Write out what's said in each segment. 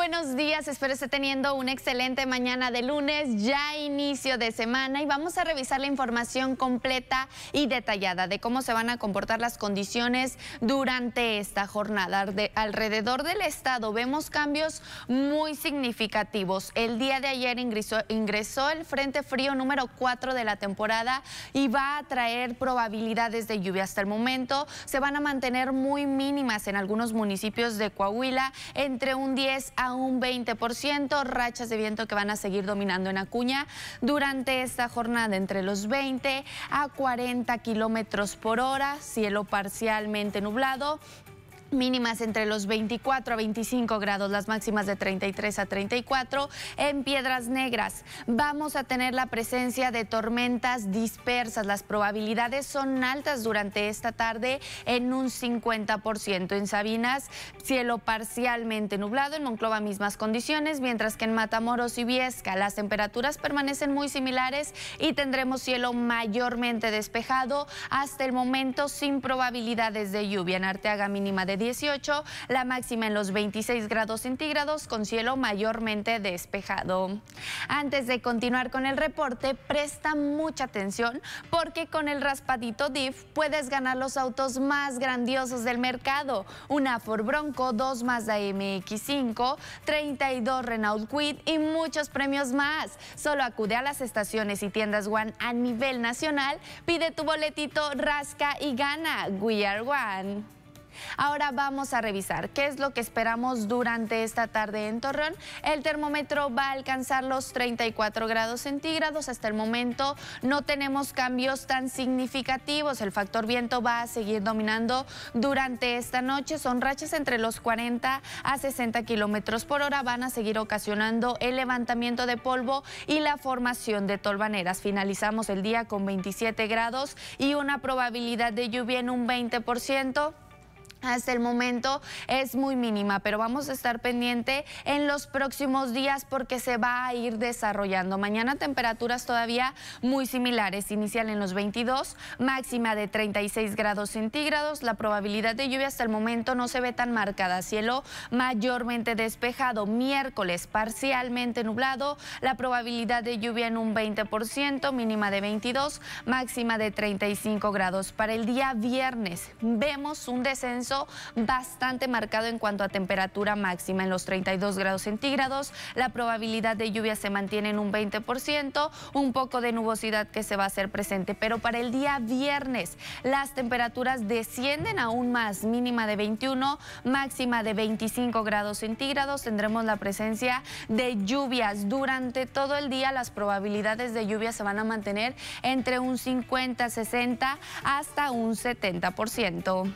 buenos días, espero esté teniendo una excelente mañana de lunes, ya inicio de semana y vamos a revisar la información completa y detallada de cómo se van a comportar las condiciones durante esta jornada. alrededor del estado vemos cambios muy significativos. El día de ayer ingresó, el Frente Frío número 4 de la temporada y va a traer probabilidades de lluvia. Hasta el momento se van a mantener muy mínimas en algunos municipios de Coahuila, entre un 10 a un 20%, rachas de viento que van a seguir dominando en Acuña durante esta jornada entre los 20 a 40 kilómetros por hora, cielo parcialmente nublado, mínimas entre los 24 a 25 grados, las máximas de 33 a 34 en Piedras Negras. Vamos a tener la presencia de tormentas dispersas, las probabilidades son altas durante esta tarde en un 50%. En Sabinas, cielo parcialmente nublado, en Monclova mismas condiciones, mientras que en Matamoros y Viesca las temperaturas permanecen muy similares y tendremos cielo mayormente despejado hasta el momento sin probabilidades de lluvia. En Arteaga mínima de 18, la máxima en los 26 grados centígrados con cielo mayormente despejado. Antes de continuar con el reporte, presta mucha atención porque con el raspadito DIF puedes ganar los autos más grandiosos del mercado. Una Ford Bronco, dos Mazda MX5, 32 Renault Quid y muchos premios más. Solo acude a las estaciones y tiendas One a nivel nacional, pide tu boletito, rasca y gana. We are One. Ahora vamos a revisar qué es lo que esperamos durante esta tarde en Torreón. El termómetro va a alcanzar los 34 grados centígrados. Hasta el momento no tenemos cambios tan significativos. El factor viento va a seguir dominando durante esta noche. Son rachas entre los 40 a 60 kilómetros por hora. Van a seguir ocasionando el levantamiento de polvo y la formación de tolvaneras. Finalizamos el día con 27 grados y una probabilidad de lluvia en un 20%. Hasta el momento es muy mínima, pero vamos a estar pendiente en los próximos días porque se va a ir desarrollando. Mañana temperaturas todavía muy similares, inicial en los 22, máxima de 36 grados centígrados. La probabilidad de lluvia hasta el momento no se ve tan marcada, cielo mayormente despejado. Miércoles parcialmente nublado, la probabilidad de lluvia en un 20%, mínima de 22, máxima de 35 grados. Para el día viernes vemos un descenso bastante marcado en cuanto a temperatura máxima en los 32 grados centígrados. La probabilidad de lluvia se mantiene en un 20%, un poco de nubosidad que se va a hacer presente, pero para el día viernes las temperaturas descienden aún más, mínima de 21, máxima de 25 grados centígrados. Tendremos la presencia de lluvias. Durante todo el día las probabilidades de lluvia se van a mantener entre un 50, 60 hasta un 70%.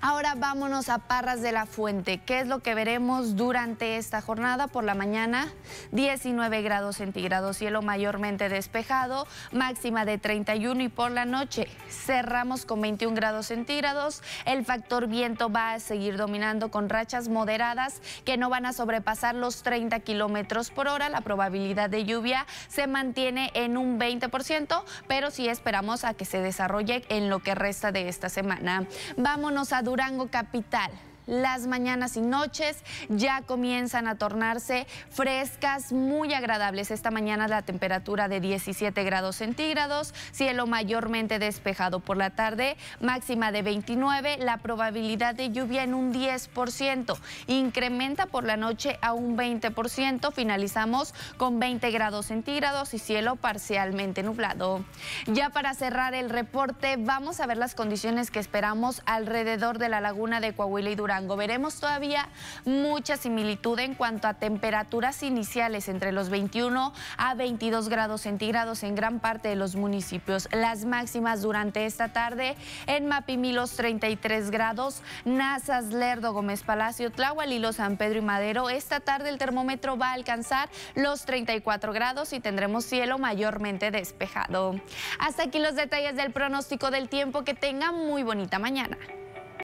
Ahora vámonos a Parras de la Fuente. ¿Qué es lo que veremos durante esta jornada? Por la mañana, 19 grados centígrados, cielo mayormente despejado, máxima de 31 y por la noche cerramos con 21 grados centígrados. El factor viento va a seguir dominando con rachas moderadas que no van a sobrepasar los 30 kilómetros por hora. La probabilidad de lluvia se mantiene en un 20%, pero sí esperamos a que se desarrolle en lo que resta de esta semana. Vámonos a Durango Capital las mañanas y noches ya comienzan a tornarse frescas, muy agradables. Esta mañana la temperatura de 17 grados centígrados, cielo mayormente despejado por la tarde, máxima de 29, la probabilidad de lluvia en un 10%, incrementa por la noche a un 20%, finalizamos con 20 grados centígrados y cielo parcialmente nublado. Ya para cerrar el reporte, vamos a ver las condiciones que esperamos alrededor de la laguna de Coahuila y Durango Veremos todavía mucha similitud en cuanto a temperaturas iniciales entre los 21 a 22 grados centígrados en gran parte de los municipios. Las máximas durante esta tarde en los 33 grados, Nazas, Lerdo, Gómez Palacio, Tlahualilo, San Pedro y Madero. Esta tarde el termómetro va a alcanzar los 34 grados y tendremos cielo mayormente despejado. Hasta aquí los detalles del pronóstico del tiempo. Que tengan muy bonita mañana.